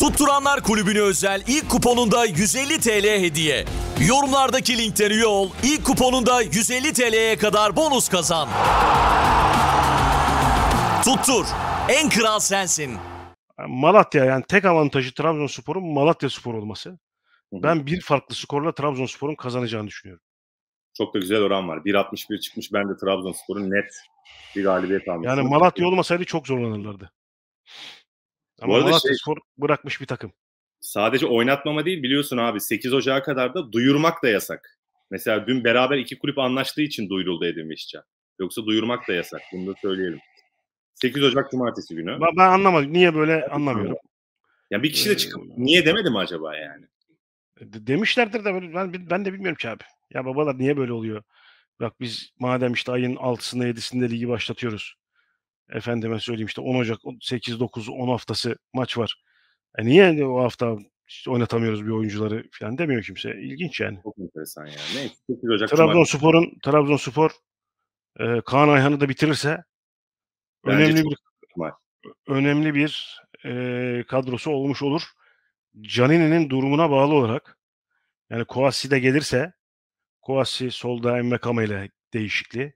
Tutturanlar Kulübü'ne özel ilk kuponunda 150 TL hediye. Yorumlardaki linkten üye ol. İlk kuponunda 150 TL'ye kadar bonus kazan. Tuttur. En kral sensin. Malatya yani tek avantajı Trabzonspor'un Malatya Spor olması. Ben bir farklı skorla Trabzonspor'un kazanacağını düşünüyorum. Çok da güzel oran var. 1.61 çıkmış. Ben de Trabzonspor'un net bir galibiyet almış. Yani Malatya olmasaydı çok zorlanırlardı. Ama Bu Malatya şey, Spor bırakmış bir takım. Sadece oynatmama değil biliyorsun abi 8 Ocağı kadar da duyurmak da yasak. Mesela dün beraber iki kulüp anlaştığı için duyuruldu Edin Veşican. Yoksa duyurmak da yasak. Bunu da söyleyelim. 8 Ocak Cumartesi günü. Ben, ben anlamadım. Niye böyle anlamıyorum. Ya bir kişi de çıkıp niye demedi mi acaba yani? E, demişlerdir de ben, ben de bilmiyorum ki abi. Ya babalar niye böyle oluyor? Bak biz madem işte ayın 6'sında 7'sinde ligi başlatıyoruz efendime söyleyeyim işte 10 Ocak 8 9 10 haftası maç var. E niye o hafta işte oynatamıyoruz bir oyuncuları falan demiyor kimse. İlginç yani. Çok enteresan yani. Neyse 8 Ocak Trabzonspor'un Trabzonspor e, Kaan Ayhan'ı da bitirirse Bence önemli bir var. önemli bir e, kadrosu olmuş olur. Canini'nin durumuna bağlı olarak yani Koassi de gelirse Koassi solda Emme Kama ile değişikliği.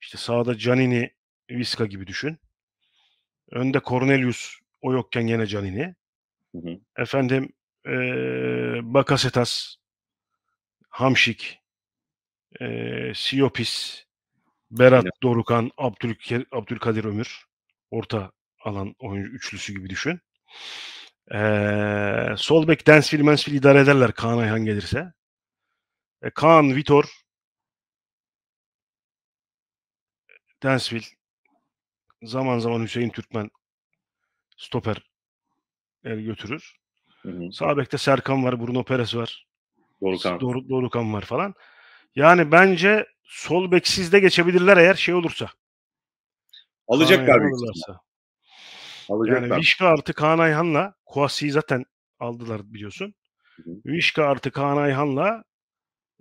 işte sağda Canini Viska gibi düşün. Önde Cornelius o yokken yine Canini. Hı hı. Efendim e, Bakasetas, Hamşik, e, Siopis, Berat evet. Dorukan, Abdülk Abdülkadir Ömür. Orta alan oyuncu üçlüsü gibi düşün. Ee, sol bek Densfil Mensfil idare ederler Kaan Ayhan gelirse. E, Kaan, Vitor, Densville zaman zaman Hüseyin Türkmen stoper el er götürür. Sağ bekte Serkan var, Bruno Perez var. Dorukan. Dor Dorukan var falan. Yani bence sol beksiz de geçebilirler eğer şey olursa. Alacaklar. Alırlarsa. Alacaklar. Yani Vişka artı Kaan Ayhan'la Kuasi'yi zaten aldılar biliyorsun. Hı Vişka artı Kaan Ayhan'la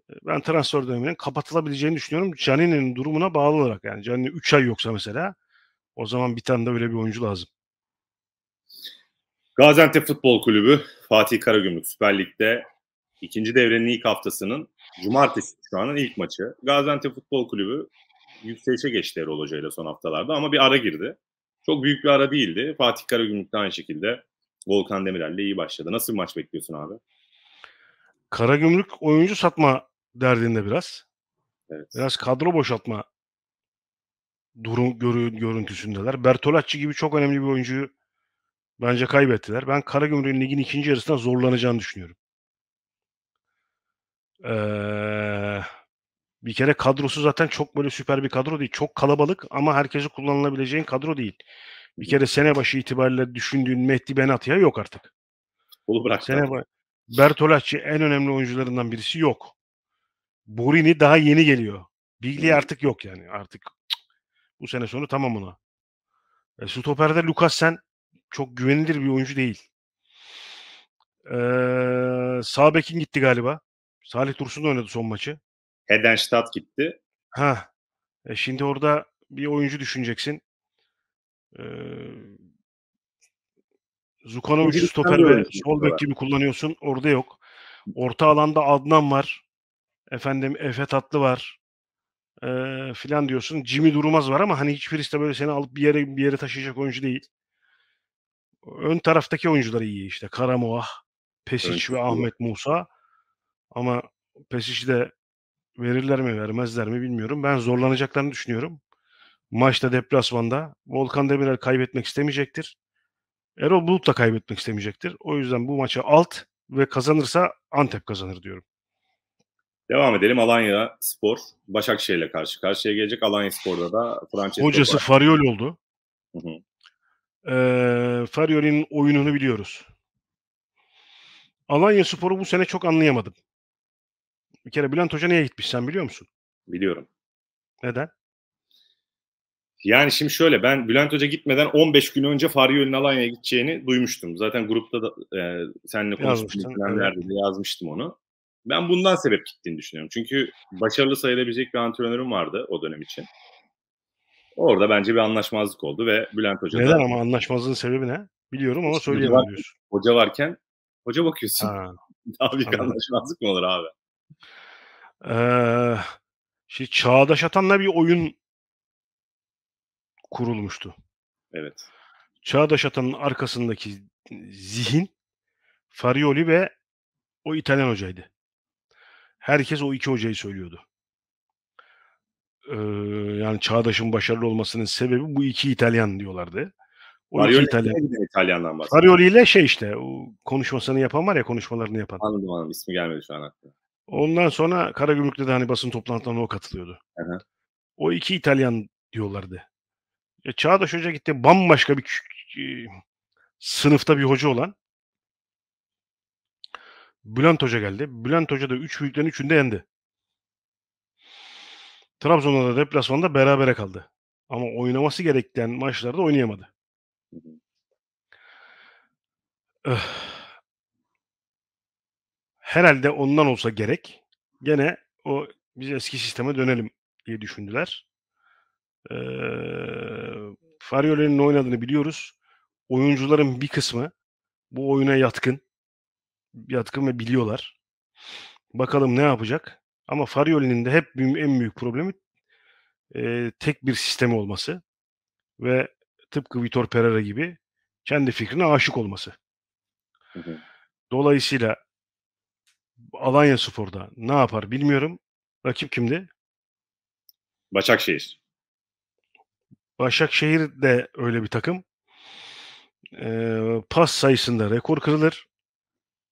e, ben transfer döneminin kapatılabileceğini düşünüyorum. Canin'in durumuna bağlı olarak yani Canin 3 ay yoksa mesela o zaman bir tane de öyle bir oyuncu lazım. Gaziantep Futbol Kulübü Fatih Karagümrük Süper Lig'de ikinci devrenin ilk haftasının cumartesi şu anın ilk maçı. Gaziantep Futbol Kulübü yükselişe geçti Erol Hoca ile son haftalarda ama bir ara girdi. Çok büyük bir ara değildi. Fatih Karagümrük de aynı şekilde Volkan Demirel ile iyi başladı. Nasıl bir maç bekliyorsun abi? Karagümrük oyuncu satma derdinde biraz. Evet. Biraz kadro boşaltma durum görün, görüntüsündeler. Bertolacci gibi çok önemli bir oyuncuyu bence kaybettiler. Ben Karagümrük'ün ligin ikinci yarısında zorlanacağını düşünüyorum. Ee, bir kere kadrosu zaten çok böyle süper bir kadro değil. Çok kalabalık ama herkesi kullanılabileceğin kadro değil. Bir kere sene başı itibariyle düşündüğün Mehdi Benatia yok artık. Onu bırak. Sene başı. Bertolacci en önemli oyuncularından birisi yok. Borini daha yeni geliyor. Bilgi artık yok yani. Artık bu sene sonu tamamına. E, stoperde Lucas sen çok güvenilir bir oyuncu değil. Ee, sağ bekin gitti galiba. Salih Dursun da oynadı son maçı. Hedenstadt gitti. Ha. E şimdi orada bir oyuncu düşüneceksin. Ee, Zukanovic'i stoper ve sol bek gibi kullanıyorsun. Orada yok. Orta alanda Adnan var. Efendim Efe Tatlı var e, filan diyorsun. Jimmy Durmaz var ama hani hiçbirisi de böyle seni alıp bir yere bir yere taşıyacak oyuncu değil. Ön taraftaki oyuncular iyi işte. Karamoah, Pesic evet. ve Ahmet Musa. Ama Pesic'i de verirler mi vermezler mi bilmiyorum. Ben zorlanacaklarını düşünüyorum. Maçta deplasmanda Volkan Demirel kaybetmek istemeyecektir. Erol Bulut da kaybetmek istemeyecektir. O yüzden bu maça alt ve kazanırsa Antep kazanır diyorum. Devam edelim. Alanya Spor Başakşehir'le karşı karşıya gelecek. Alanya Spor'da da Francesco Hocası var. oldu. Hı hı. Ee, Fariol'in oyununu biliyoruz. Alanya Spor'u bu sene çok anlayamadım. Bir kere Bülent Hoca niye gitmiş sen biliyor musun? Biliyorum. Neden? Yani şimdi şöyle ben Bülent Hoca gitmeden 15 gün önce Faryol'ün Alanya'ya gideceğini duymuştum. Zaten grupta da e, seninle konuşmuştum. Evet. Yazmıştım onu. Ben bundan sebep gittiğini düşünüyorum. Çünkü başarılı sayılabilecek bir antrenörüm vardı o dönem için. Orada bence bir anlaşmazlık oldu ve Bülent Hoca Neden ama anlaşmazlığın sebebi ne? Biliyorum ama söyleyemem hoca, Hoca varken hoca bakıyorsun. Ha. Daha büyük anlaşmazlık mı olur abi? Ee, şimdi Çağdaş Atan'la bir oyun kurulmuştu. Evet. Çağdaş Atan'ın arkasındaki zihin Farioli ve o İtalyan hocaydı. Herkes o iki hocayı söylüyordu. Ee, yani Çağdaş'ın başarılı olmasının sebebi bu iki İtalyan diyorlardı. O Varioli iki İtalyan. İtalyan'dan bahsediyor. Varioli ile şey işte o konuşmasını yapan var ya konuşmalarını yapan. Anladım anladım ismi gelmedi şu an aklıma. Ondan sonra Karagümrük'te de hani basın toplantılarına o katılıyordu. hı O iki İtalyan diyorlardı. Ya e, Çağdaş Hoca gitti bambaşka bir sınıfta bir hoca olan Bülent Hoca geldi. Bülent Hoca da 3 üç büyüklerin 3'ünde yendi. Trabzon'da da deplasmanda berabere kaldı. Ama oynaması gereken maçlarda oynayamadı. Öh. Herhalde ondan olsa gerek. Gene o biz eski sisteme dönelim diye düşündüler. Ee, Farioli'nin oynadığını biliyoruz. Oyuncuların bir kısmı bu oyuna yatkın yatkın ve biliyorlar. Bakalım ne yapacak. Ama Farioli'nin de hep en büyük problemi e, tek bir sistemi olması ve tıpkı Vitor Pereira gibi kendi fikrine aşık olması. Dolayısıyla Alanya Spor'da ne yapar bilmiyorum. Rakip kimdi? Başakşehir. Başakşehir de öyle bir takım. E, pas sayısında rekor kırılır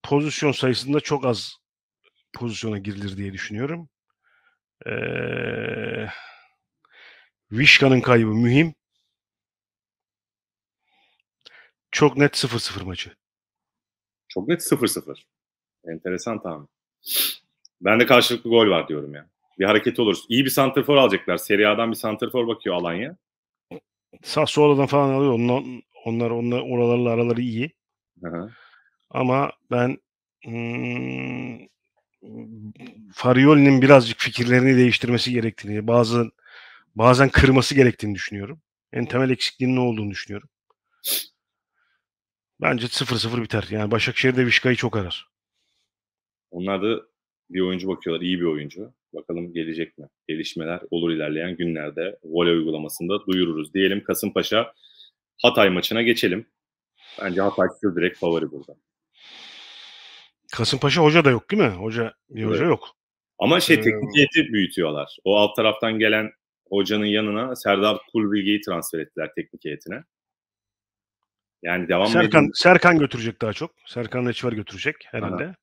pozisyon sayısında çok az pozisyona girilir diye düşünüyorum. Ee, Vişka'nın kaybı mühim. Çok net 0-0 maçı. Çok net 0-0. Enteresan tamam. Ben de karşılıklı gol var diyorum ya. Bir hareket olur. İyi bir santrfor alacaklar. Serie A'dan bir santrfor bakıyor Alanya. Sassuolo'dan falan alıyor. Onlar, onlar, onlar oralarla araları iyi. Hı hı. Ama ben hmm, Farioli'nin birazcık fikirlerini değiştirmesi gerektiğini, bazı bazen kırması gerektiğini düşünüyorum. En temel eksikliğinin ne olduğunu düşünüyorum. Bence 0-0 biter. Yani Başakşehir'de Vişka'yı çok arar. Onlar da bir oyuncu bakıyorlar. iyi bir oyuncu. Bakalım gelecek mi? Gelişmeler olur ilerleyen günlerde. Voley uygulamasında duyururuz. Diyelim Kasımpaşa Hatay maçına geçelim. Bence Hatay direkt favori burada. Kasımpaşa hoca da yok değil mi? Hoca bir evet. hoca yok. Ama şey ee, teknik heyeti büyütüyorlar. O alt taraftan gelen hocanın yanına Serdar Kulbilgi'yi transfer ettiler teknik heyetine. Yani devam Serkan, edin. Serkan götürecek daha çok. Serkan Reçver götürecek herhalde. Aha.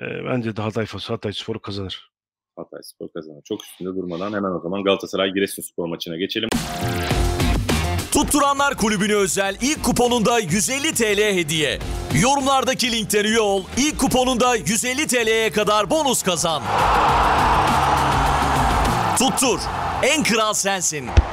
E, bence de Hatay, Hatay spor kazanır. Hatay Spor kazanır. Çok üstünde durmadan hemen o zaman Galatasaray Giresun Spor maçına geçelim. Tutturanlar kulübünü özel ilk kuponunda 150 TL hediye. Yorumlardaki linkten üye ol. İlk kuponunda 150 TL'ye kadar bonus kazan. Tuttur. En kral sensin.